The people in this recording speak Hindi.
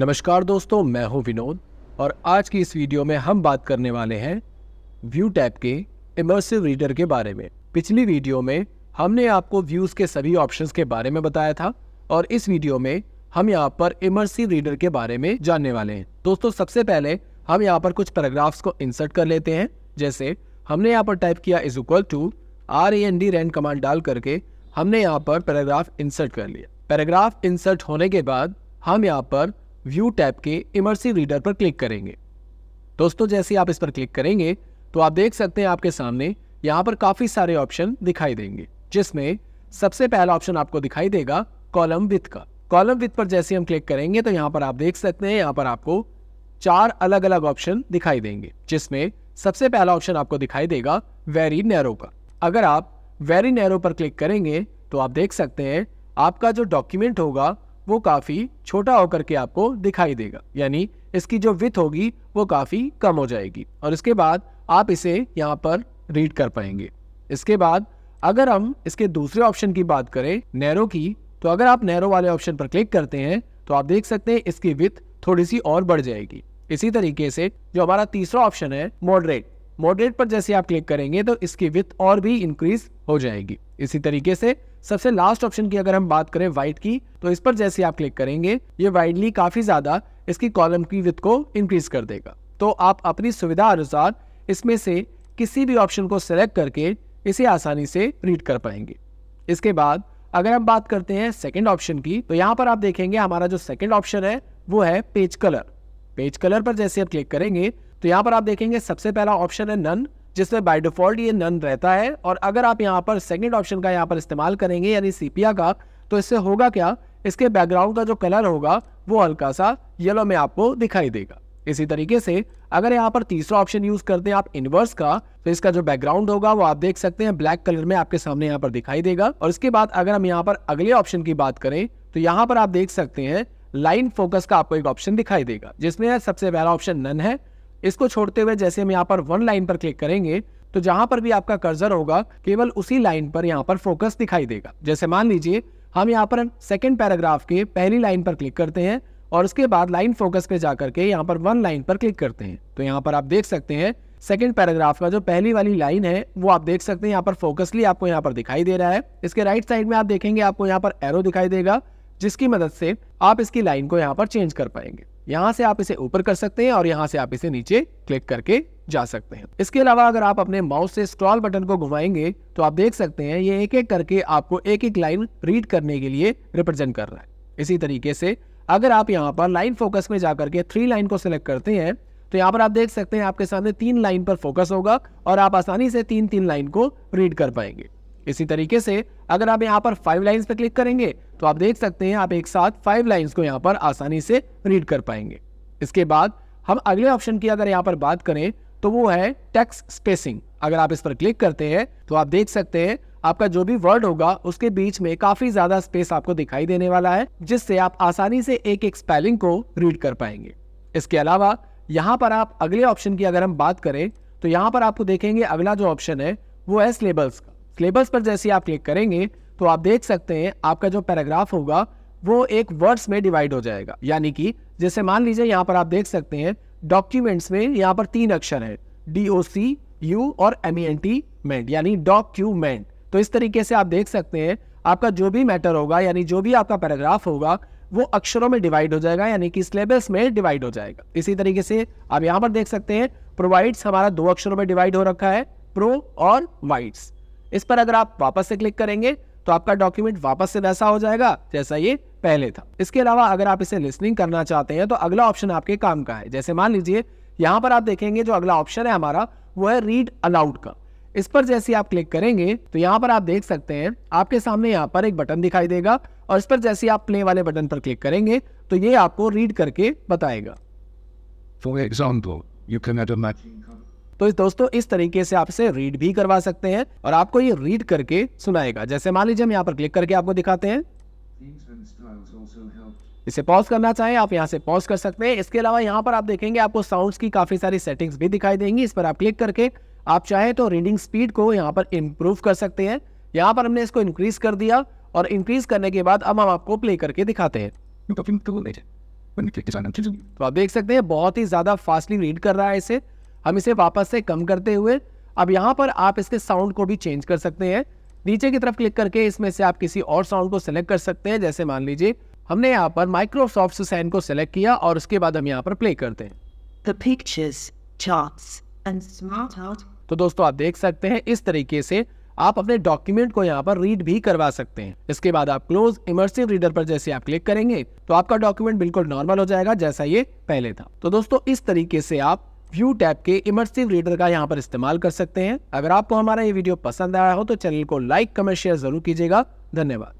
नमस्कार दोस्तों मैं हूं विनोद और आज की इस वीडियो में हम बात करने वाले हैं व्यू टैब के इमर्सिव रीडर के बारे में पिछली वीडियो में हमने आपको व्यूज़ के सभी ऑप्शंस के बारे में बताया था और इस वीडियो में हम यहाँ पर इमर्सिव रीडर के बारे में जानने वाले हैं दोस्तों सबसे पहले हम यहाँ पर कुछ पैराग्राफ्स को इंसर्ट कर लेते हैं जैसे हमने यहाँ पर टाइप किया is equal to R A N D rand command डाल करके हमने यहाँ पर पैराग्राफ इंसर्ट कर लिया पैराग्राफ इंसर्ट होने के बाद हम यहाँ पर व्यू टैब के इमर्सिव रीडर पर क्लिक करेंगे दोस्तों जैसे आप इस पर क्लिक करेंगे तो आप देख सकते हैं आपके सामने यहाँ पर काफ़ी सारे ऑप्शन दिखाई देंगे जिसमें सबसे पहला ऑप्शन आपको दिखाई देगा कॉलम विथ का कॉलम विथ पर जैसे हम क्लिक करेंगे तो यहाँ पर आप देख सकते हैं यहाँ पर आपको चार अलग अलग ऑप्शन दिखाई देंगे जिसमें सबसे पहला ऑप्शन आपको दिखाई देगा वेरी नैरो का अगर आप वेरी नैरो पर क्लिक करेंगे तो आप देख सकते हैं आपका जो डॉक्यूमेंट होगा वो काफ़ी छोटा होकर के आपको दिखाई देगा यानी इसकी जो विथ होगी वो काफ़ी कम हो जाएगी और इसके बाद आप इसे यहाँ पर रीड कर पाएंगे इसके बाद अगर हम इसके दूसरे ऑप्शन की बात करें नैरो की तो अगर आप नैरो वाले ऑप्शन पर क्लिक करते हैं तो आप देख सकते हैं इसकी विथ थोड़ी सी और बढ़ जाएगी इसी तरीके से जो हमारा तीसरा ऑप्शन है मॉडरेट मॉडरेट पर जैसे आप क्लिक करेंगे तो इसकी विथ और भी इंक्रीज हो जाएगी इसी तरीके से सबसे लास्ट ऑप्शन की अगर हम बात करें वाइट की तो इस पर जैसे आप क्लिक करेंगे ये वाइडली काफी ज्यादा इसकी कॉलम की विथ को इंक्रीज कर देगा तो आप अपनी सुविधा अनुसार इसमें से किसी भी ऑप्शन को सिलेक्ट करके इसे आसानी से रीड कर पाएंगे इसके बाद अगर हम बात करते हैं सेकेंड ऑप्शन की तो यहाँ पर आप देखेंगे हमारा जो सेकेंड ऑप्शन है वो है पेज कलर पेज कलर पर जैसे आप क्लिक करेंगे तो यहाँ पर आप देखेंगे सबसे पहला ऑप्शन है नन जिसमें बाय डिफॉल्ट ये नन रहता है और अगर आप यहाँ पर सेकेंड ऑप्शन का यहाँ पर इस्तेमाल करेंगे यानी सीपिया का तो इससे होगा क्या इसके बैकग्राउंड का जो कलर होगा वो हल्का सा येलो में आपको दिखाई देगा इसी तरीके से अगर यहाँ पर तीसरा ऑप्शन यूज करते हैं आप इनवर्स का तो इसका जो बैकग्राउंड होगा वो आप देख सकते हैं ब्लैक कलर में आपके सामने यहाँ पर दिखाई देगा और इसके बाद अगर हम यहाँ पर अगले ऑप्शन की बात करें तो यहाँ पर आप देख सकते हैं लाइन फोकस का आपको एक ऑप्शन दिखाई देगा जिसमें सबसे पहला ऑप्शन नन है इसको छोड़ते हुए जैसे हम यहाँ पर वन लाइन पर क्लिक करेंगे तो जहां पर भी आपका कर्जर होगा केवल उसी लाइन पर यहाँ पर फोकस दिखाई देगा जैसे मान लीजिए हम यहाँ पर सेकेंड पैराग्राफ के पहली लाइन पर क्लिक करते हैं और उसके बाद लाइन फोकस पे जाकर के यहाँ पर वन लाइन पर क्लिक करते हैं तो यहाँ पर आप देख सकते हैं सेकंड पैराग्राफ का जो पहली वाली लाइन है वो आप देख सकते हैं यहाँ पर फोकसली आपको यहाँ पर दिखाई दे रहा है इसके राइट साइड में आप देखेंगे आपको यहाँ पर एरो दिखाई देगा जिसकी मदद से आप इसकी लाइन को यहाँ पर चेंज कर पाएंगे यहाँ से आप इसे ऊपर कर सकते हैं और यहाँ से आप इसे नीचे क्लिक करके जा सकते हैं इसके अलावा अगर आप अपने माउस से स्क्रॉल बटन को घुमाएंगे तो आप देख सकते हैं ये एक एक करके आपको एक एक लाइन रीड करने के लिए रिप्रेजेंट कर रहा है इसी तरीके से अगर आप यहाँ पर लाइन फोकस में जाकर के थ्री लाइन को सिलेक्ट करते हैं तो यहाँ पर आप देख सकते हैं आपके सामने तीन लाइन पर फोकस होगा और आप आसानी से तीन तीन लाइन को रीड कर पाएंगे इसी तरीके से अगर आप यहाँ पर फाइव लाइन्स पर क्लिक करेंगे तो आप देख सकते हैं आप एक साथ फाइव लाइन्स को यहाँ पर आसानी से रीड कर पाएंगे इसके बाद हम अगले ऑप्शन की अगर यहाँ पर बात करें तो वो है टेक्स स्पेसिंग अगर आप इस पर क्लिक करते हैं तो आप देख सकते हैं आपका जो भी वर्ड होगा उसके बीच में काफी ज्यादा स्पेस आपको दिखाई देने वाला है जिससे आप आसानी से एक एक स्पेलिंग को रीड कर पाएंगे इसके अलावा यहाँ पर आप अगले ऑप्शन की अगर हम बात करें तो यहाँ पर आपको देखेंगे अगला जो ऑप्शन है वो है सिलेबल्स का सिलेबस पर जैसे आप क्लिक करेंगे तो आप देख सकते हैं आपका जो पैराग्राफ होगा वो एक वर्ड्स में डिवाइड हो जाएगा यानी कि जैसे मान लीजिए यहाँ पर आप देख सकते हैं डॉक्यूमेंट्स में यहाँ पर तीन अक्षर है डी ओ सी यू और एम ई एन टी मेंट यानी डॉक्यूमेंट तो इस तरीके से आप देख सकते हैं आपका जो भी मैटर होगा यानी जो भी आपका पैराग्राफ होगा वो अक्षरों में डिवाइड हो जाएगा यानी कि सिलेबस में डिवाइड हो जाएगा इसी तरीके से आप यहाँ पर देख सकते हैं प्रोवाइड्स हमारा दो अक्षरों में डिवाइड हो रखा है प्रो और वाइड्स इस पर अगर आप वापस से क्लिक करेंगे तो आपका डॉक्यूमेंट वापस से वैसा हो जाएगा जैसा ये पहले था इसके अलावा अगर आप इसे लिसनिंग करना चाहते हैं तो अगला ऑप्शन आपके काम का है जैसे मान लीजिए यहाँ पर आप देखेंगे जो अगला ऑप्शन है हमारा वो है रीड अलाउड का इस पर जैसे आप क्लिक करेंगे तो यहाँ पर आप देख सकते हैं आपके सामने यहाँ पर एक बटन दिखाई देगा और इस पर जैसे आप प्ले वाले बटन पर क्लिक करेंगे तो ये आपको रीड करके बताएगा फॉर एग्जाम्पल यू कैन तो दोस्तों इस तरीके से आपसे रीड भी करवा सकते हैं और आपको ये रीड करके सुनाएगा जैसे मान लीजिए हम यहाँ पर क्लिक करके आपको दिखाते हैं इसे पॉज करना चाहें आप यहाँ से पॉज कर सकते हैं इसके अलावा यहाँ पर आप देखेंगे आपको साउंड की काफ़ी सारी सेटिंग्स भी दिखाई देंगी इस पर आप क्लिक करके आप चाहें तो रीडिंग स्पीड को यहाँ पर इम्प्रूव कर सकते हैं यहाँ पर हमने इसको इंक्रीज कर दिया और इंक्रीज करने के बाद अब हम आपको प्ले करके दिखाते हैं तो, तो, तो आप देख सकते हैं बहुत ही ज़्यादा फास्टली रीड कर रहा है इसे हम इसे वापस से कम करते हुए अब यहाँ पर आप इसके साउंड को भी चेंज कर सकते हैं नीचे की तरफ क्लिक करके इसमें से आप किसी और साउंड को सिलेक्ट कर सकते हैं जैसे मान लीजिए हमने यहाँ पर माइक्रोसॉफ्ट सैन को सिलेक्ट किया और उसके बाद हम यहाँ पर प्ले करते हैं The pictures, charts, and smart art. तो दोस्तों आप देख सकते हैं इस तरीके से आप अपने डॉक्यूमेंट को यहाँ पर रीड भी करवा सकते हैं इसके बाद आप क्लोज इमर्सिव रीडर पर जैसे आप क्लिक करेंगे तो आपका डॉक्यूमेंट बिल्कुल नॉर्मल हो जाएगा जैसा ये पहले था तो दोस्तों इस तरीके से आप व्यू टैब के इमर्सिव रीडर का यहाँ पर इस्तेमाल कर सकते हैं अगर आपको हमारा ये वीडियो पसंद आया हो तो चैनल को लाइक कमेंट शेयर जरूर कीजिएगा धन्यवाद